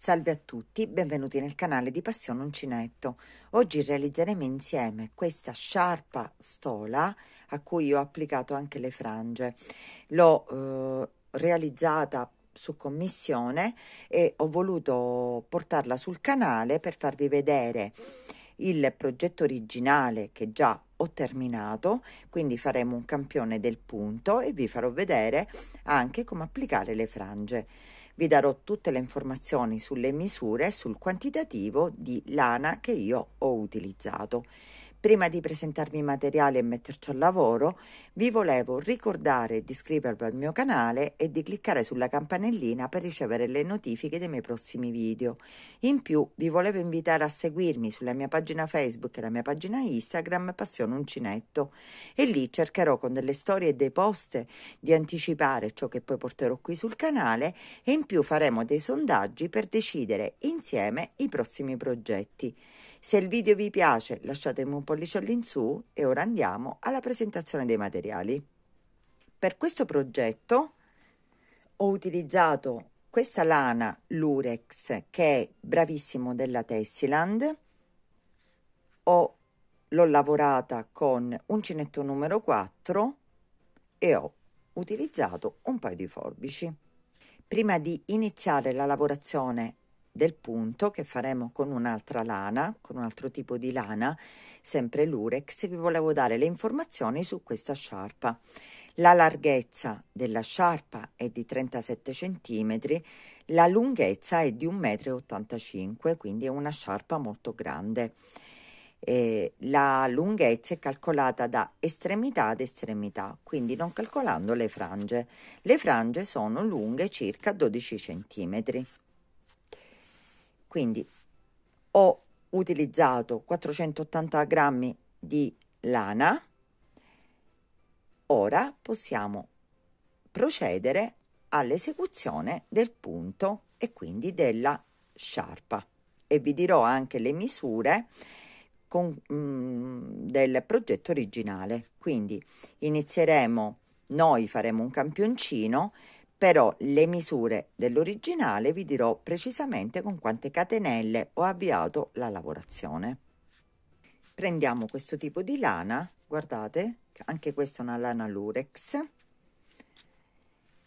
Salve a tutti, benvenuti nel canale di Passione Uncinetto. Oggi realizzeremo insieme questa sciarpa stola a cui ho applicato anche le frange. L'ho eh, realizzata su commissione e ho voluto portarla sul canale per farvi vedere il progetto originale che già ho terminato, quindi faremo un campione del punto e vi farò vedere anche come applicare le frange. Vi darò tutte le informazioni sulle misure e sul quantitativo di lana che io ho utilizzato. Prima di presentarvi i materiali e metterci al lavoro, vi volevo ricordare di iscrivervi al mio canale e di cliccare sulla campanellina per ricevere le notifiche dei miei prossimi video. In più, vi volevo invitare a seguirmi sulla mia pagina Facebook e la mia pagina Instagram Passione Uncinetto e lì cercherò con delle storie e dei post di anticipare ciò che poi porterò qui sul canale e in più faremo dei sondaggi per decidere insieme i prossimi progetti. Se il video vi piace, lasciatemi un pollice all'insù e ora andiamo alla presentazione dei materiali. Per questo progetto ho utilizzato questa lana Lurex che è bravissimo della Tessiland, l'ho lavorata con uncinetto numero 4 e ho utilizzato un paio di forbici. Prima di iniziare la lavorazione del punto che faremo con un'altra lana, con un altro tipo di lana, sempre l'urex, vi volevo dare le informazioni su questa sciarpa. La larghezza della sciarpa è di 37 cm, la lunghezza è di 1,85 m, quindi è una sciarpa molto grande. Eh, la lunghezza è calcolata da estremità ad estremità, quindi non calcolando le frange. Le frange sono lunghe circa 12 cm. Quindi ho utilizzato 480 grammi di lana. Ora possiamo procedere all'esecuzione del punto e quindi della sciarpa e vi dirò anche le misure con, mh, mm, del progetto originale. Quindi inizieremo, noi faremo un campioncino però le misure dell'originale vi dirò precisamente con quante catenelle ho avviato la lavorazione. Prendiamo questo tipo di lana, guardate, anche questa è una lana lurex,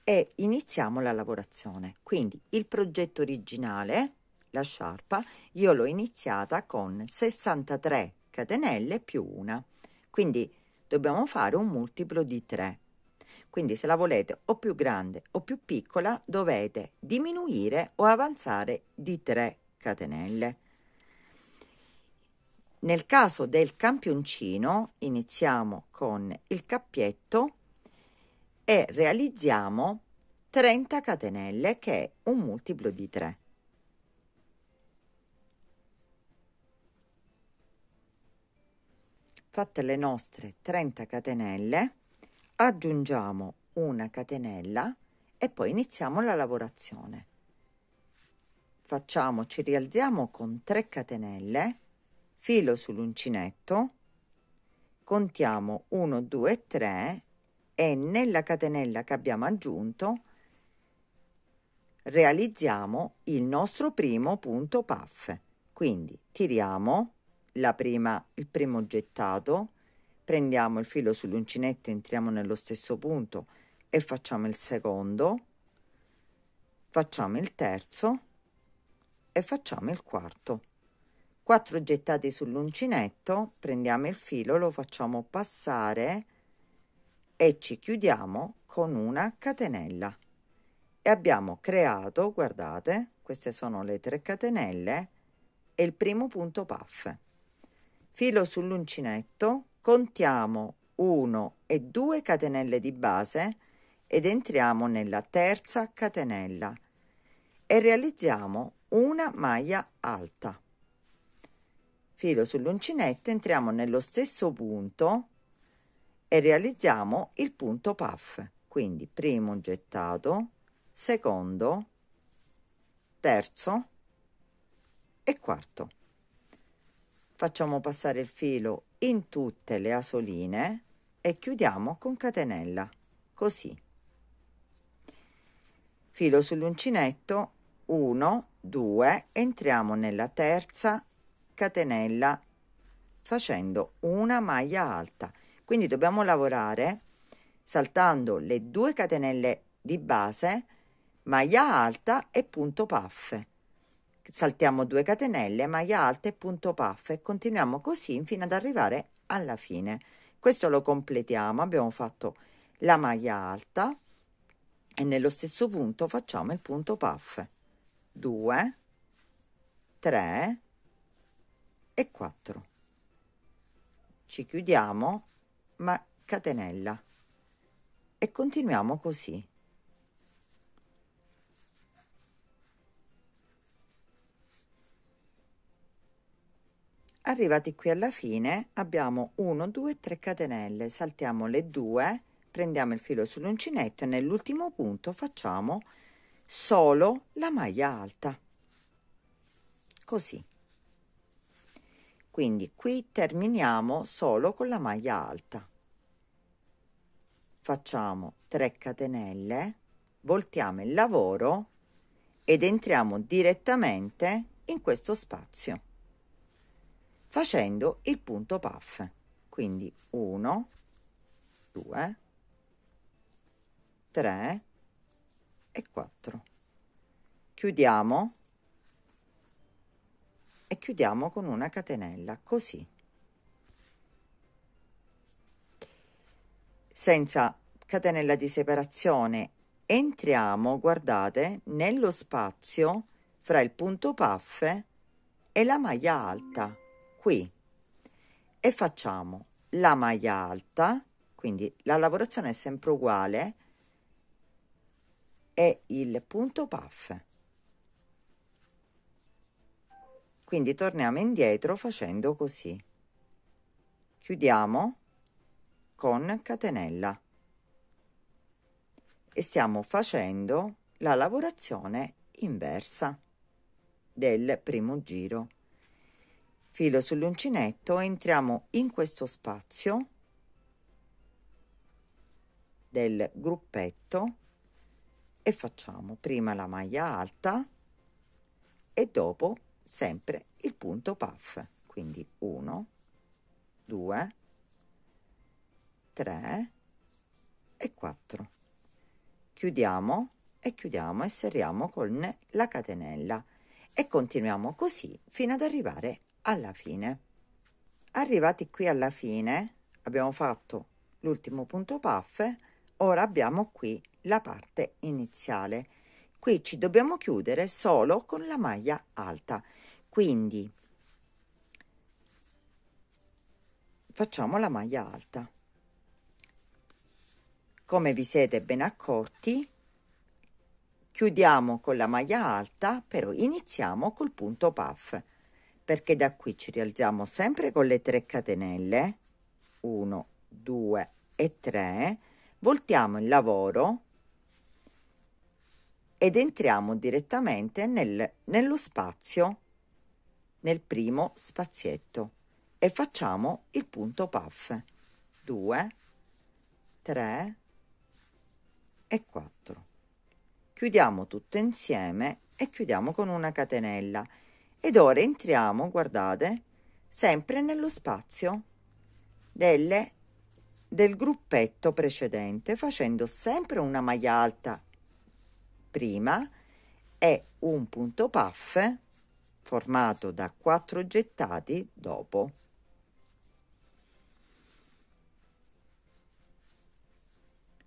e iniziamo la lavorazione. Quindi il progetto originale, la sciarpa, io l'ho iniziata con 63 catenelle più una, quindi dobbiamo fare un multiplo di 3 quindi se la volete o più grande o più piccola dovete diminuire o avanzare di 3 catenelle. Nel caso del campioncino iniziamo con il cappietto e realizziamo 30 catenelle che è un multiplo di 3. Fatte le nostre 30 catenelle aggiungiamo una catenella e poi iniziamo la lavorazione facciamo ci rialziamo con 3 catenelle filo sull'uncinetto contiamo 1 2 3 e nella catenella che abbiamo aggiunto realizziamo il nostro primo punto puff quindi tiriamo la prima il primo gettato prendiamo il filo sull'uncinetto entriamo nello stesso punto e facciamo il secondo facciamo il terzo e facciamo il quarto 4 gettati sull'uncinetto prendiamo il filo lo facciamo passare e ci chiudiamo con una catenella e abbiamo creato guardate queste sono le 3 catenelle e il primo punto puff filo sull'uncinetto contiamo 1 e 2 catenelle di base ed entriamo nella terza catenella e realizziamo una maglia alta filo sull'uncinetto entriamo nello stesso punto e realizziamo il punto puff quindi primo gettato secondo terzo e quarto facciamo passare il filo in tutte le asoline e chiudiamo con catenella così filo sull'uncinetto 1 2 entriamo nella terza catenella facendo una maglia alta quindi dobbiamo lavorare saltando le due catenelle di base maglia alta e punto paffe saltiamo 2 catenelle, maglia alta e punto puff e continuiamo così fino ad arrivare alla fine. Questo lo completiamo, abbiamo fatto la maglia alta e nello stesso punto facciamo il punto puff 2 3 e 4 ci chiudiamo ma catenella e continuiamo così Arrivati qui alla fine abbiamo 1, 2, 3 catenelle, saltiamo le due prendiamo il filo sull'uncinetto e nell'ultimo punto facciamo solo la maglia alta, così. Quindi qui terminiamo solo con la maglia alta. Facciamo 3 catenelle, voltiamo il lavoro ed entriamo direttamente in questo spazio facendo il punto puff. Quindi 1, 2, 3 e 4. Chiudiamo e chiudiamo con una catenella così. Senza catenella di separazione entriamo, guardate, nello spazio fra il punto puff e la maglia alta qui e facciamo la maglia alta quindi la lavorazione è sempre uguale e il punto puff quindi torniamo indietro facendo così chiudiamo con catenella e stiamo facendo la lavorazione inversa del primo giro filo sull'uncinetto entriamo in questo spazio del gruppetto e facciamo prima la maglia alta e dopo sempre il punto puff quindi 1 2 3 e 4 chiudiamo e chiudiamo e serriamo con la catenella e continuiamo così fino ad arrivare alla fine. Arrivati qui alla fine, abbiamo fatto l'ultimo punto puff, ora abbiamo qui la parte iniziale. Qui ci dobbiamo chiudere solo con la maglia alta, quindi facciamo la maglia alta. Come vi siete ben accorti, chiudiamo con la maglia alta, però iniziamo col punto puff perché da qui ci rialziamo sempre con le 3 catenelle 1 2 e 3 voltiamo il lavoro ed entriamo direttamente nel, nello spazio nel primo spazietto e facciamo il punto puff 2 3 e 4 chiudiamo tutto insieme e chiudiamo con una catenella ed ora entriamo, guardate, sempre nello spazio delle, del gruppetto precedente facendo sempre una maglia alta prima e un punto puff formato da 4 gettati dopo.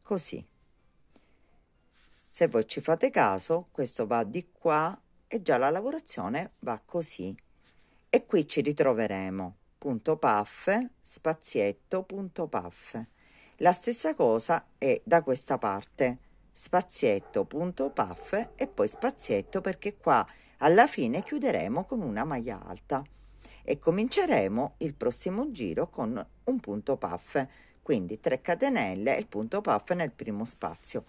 Così. Se voi ci fate caso, questo va di qua e già la lavorazione va così. E qui ci ritroveremo punto puff, spazietto, punto puff. La stessa cosa è da questa parte, spazietto, punto puff e poi spazietto perché qua alla fine chiuderemo con una maglia alta e cominceremo il prossimo giro con un punto puff, quindi 3 catenelle e il punto puff nel primo spazio.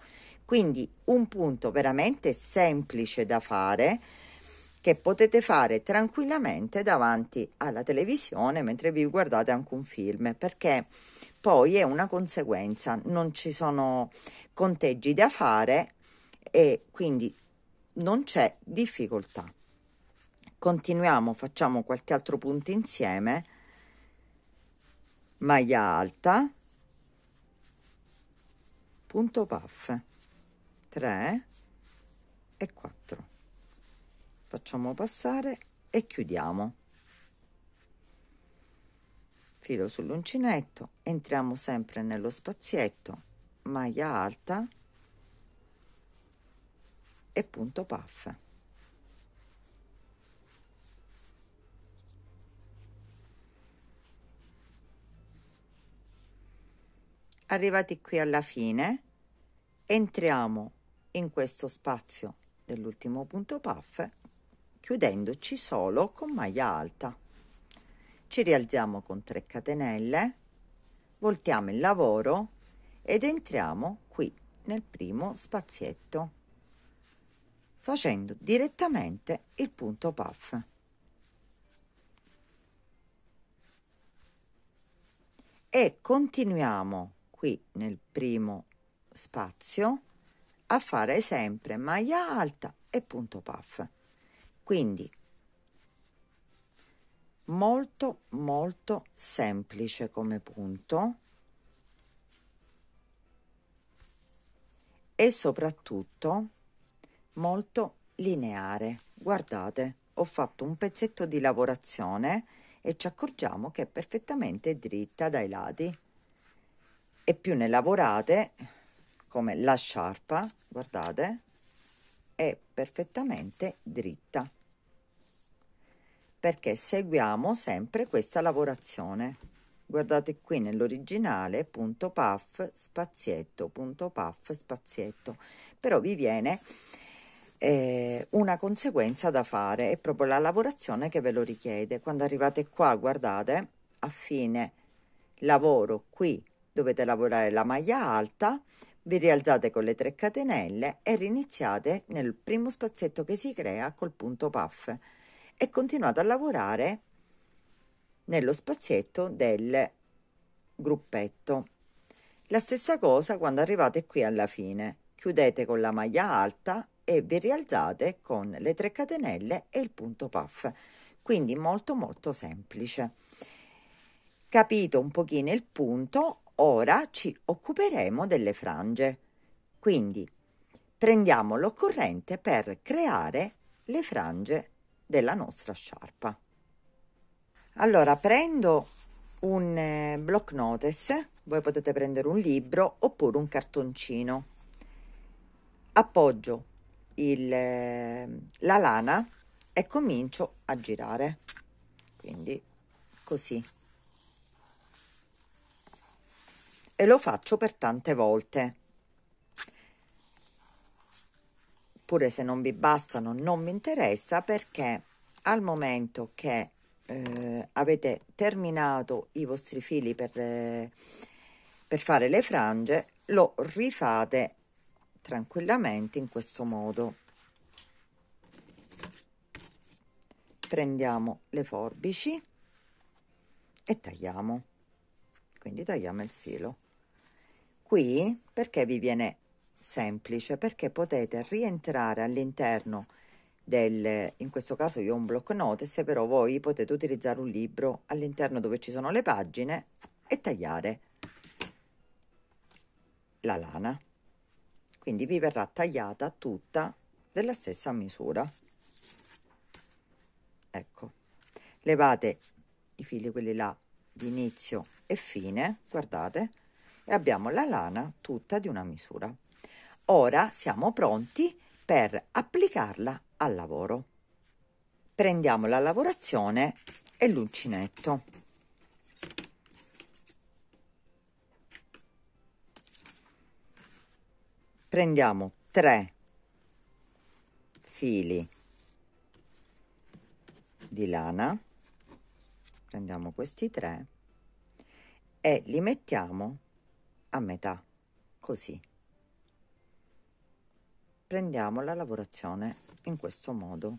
Quindi un punto veramente semplice da fare che potete fare tranquillamente davanti alla televisione mentre vi guardate anche un film perché poi è una conseguenza, non ci sono conteggi da fare e quindi non c'è difficoltà. Continuiamo, facciamo qualche altro punto insieme. Maglia alta, punto puff. 3 e 4 facciamo passare e chiudiamo filo sull'uncinetto entriamo sempre nello spazietto maglia alta e punto puff arrivati qui alla fine entriamo in questo spazio dell'ultimo punto puff chiudendoci solo con maglia alta ci rialziamo con 3 catenelle voltiamo il lavoro ed entriamo qui nel primo spazietto facendo direttamente il punto puff e continuiamo qui nel primo spazio a fare sempre maglia alta e punto puff. Quindi molto molto semplice come punto e soprattutto molto lineare. Guardate, ho fatto un pezzetto di lavorazione e ci accorgiamo che è perfettamente dritta dai lati e più ne lavorate come la sciarpa, guardate, è perfettamente dritta perché seguiamo sempre questa lavorazione. Guardate qui nell'originale punto puff spazietto punto puff spazietto, però vi viene eh, una conseguenza da fare, è proprio la lavorazione che ve lo richiede. Quando arrivate qua, guardate, a fine lavoro qui dovete lavorare la maglia alta vi rialzate con le tre catenelle e riniziate nel primo spazietto che si crea col punto puff e continuate a lavorare nello spazietto del gruppetto. La stessa cosa quando arrivate qui alla fine. Chiudete con la maglia alta e vi rialzate con le 3 catenelle e il punto puff. Quindi molto molto semplice. Capito un pochino il punto, Ora ci occuperemo delle frange. Quindi prendiamo l'occorrente per creare le frange della nostra sciarpa. Allora prendo un eh, block notice, voi potete prendere un libro oppure un cartoncino. Appoggio il, eh, la lana e comincio a girare, quindi così. e lo faccio per tante volte pure se non vi bastano non mi interessa perché al momento che eh, avete terminato i vostri fili per, eh, per fare le frange lo rifate tranquillamente in questo modo prendiamo le forbici e tagliamo quindi tagliamo il filo Qui perché vi viene semplice? Perché potete rientrare all'interno del, in questo caso io ho un block notice, però voi potete utilizzare un libro all'interno dove ci sono le pagine e tagliare la lana. Quindi vi verrà tagliata tutta della stessa misura. Ecco, levate i fili quelli là di inizio e fine, guardate, e abbiamo la lana tutta di una misura. Ora siamo pronti per applicarla al lavoro. Prendiamo la lavorazione e l'uncinetto. Prendiamo tre fili di lana, prendiamo questi tre e li mettiamo a metà così prendiamo la lavorazione in questo modo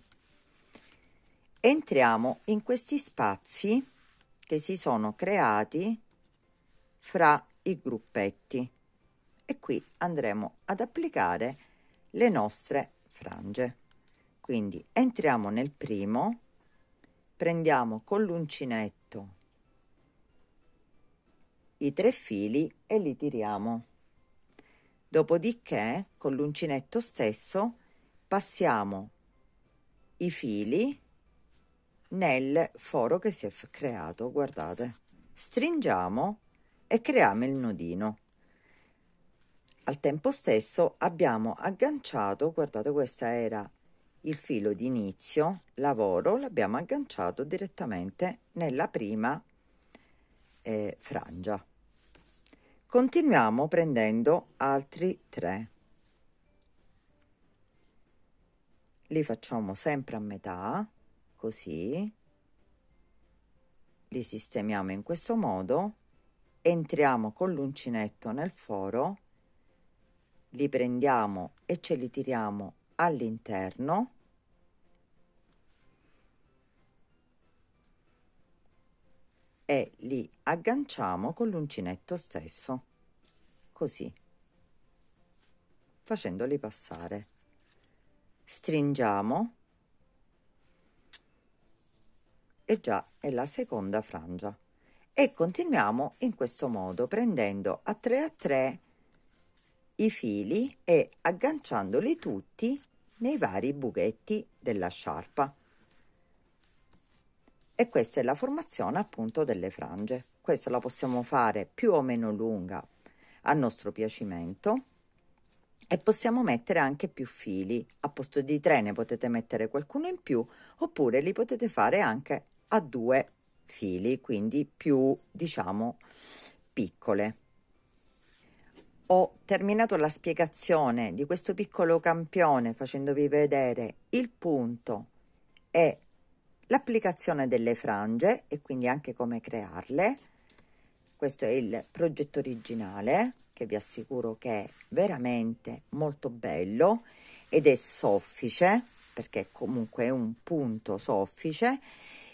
entriamo in questi spazi che si sono creati fra i gruppetti e qui andremo ad applicare le nostre frange quindi entriamo nel primo prendiamo con l'uncinetto i tre fili e li tiriamo. Dopodiché con l'uncinetto stesso passiamo i fili nel foro che si è creato, guardate. Stringiamo e creiamo il nodino. Al tempo stesso abbiamo agganciato, guardate questa era il filo di inizio, lavoro, l'abbiamo agganciato direttamente nella prima eh, frangia. Continuiamo prendendo altri tre. Li facciamo sempre a metà, così. Li sistemiamo in questo modo. Entriamo con l'uncinetto nel foro, li prendiamo e ce li tiriamo all'interno e li agganciamo con l'uncinetto stesso così facendoli passare stringiamo e già è la seconda frangia e continuiamo in questo modo prendendo a 3 a 3 i fili e agganciandoli tutti nei vari buchetti della sciarpa e questa è la formazione appunto delle frange questa la possiamo fare più o meno lunga a nostro piacimento e possiamo mettere anche più fili a posto di tre ne potete mettere qualcuno in più oppure li potete fare anche a due fili quindi più diciamo piccole ho terminato la spiegazione di questo piccolo campione facendovi vedere il punto e l'applicazione delle frange e quindi anche come crearle. Questo è il progetto originale che vi assicuro che è veramente molto bello ed è soffice perché comunque è un punto soffice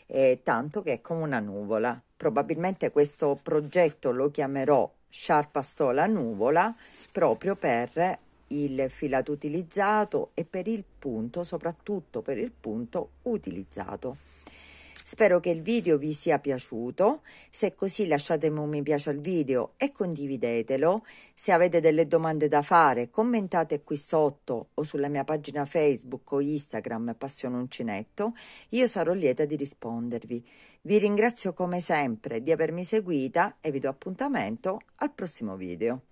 eh, tanto che è come una nuvola. Probabilmente questo progetto lo chiamerò Sciarpa Stola Nuvola proprio per il filato utilizzato e per il punto, soprattutto per il punto utilizzato. Spero che il video vi sia piaciuto, se è così lasciatemi un mi piace al video e condividetelo. Se avete delle domande da fare commentate qui sotto o sulla mia pagina Facebook o Instagram Passione Uncinetto, io sarò lieta di rispondervi. Vi ringrazio come sempre di avermi seguita e vi do appuntamento al prossimo video.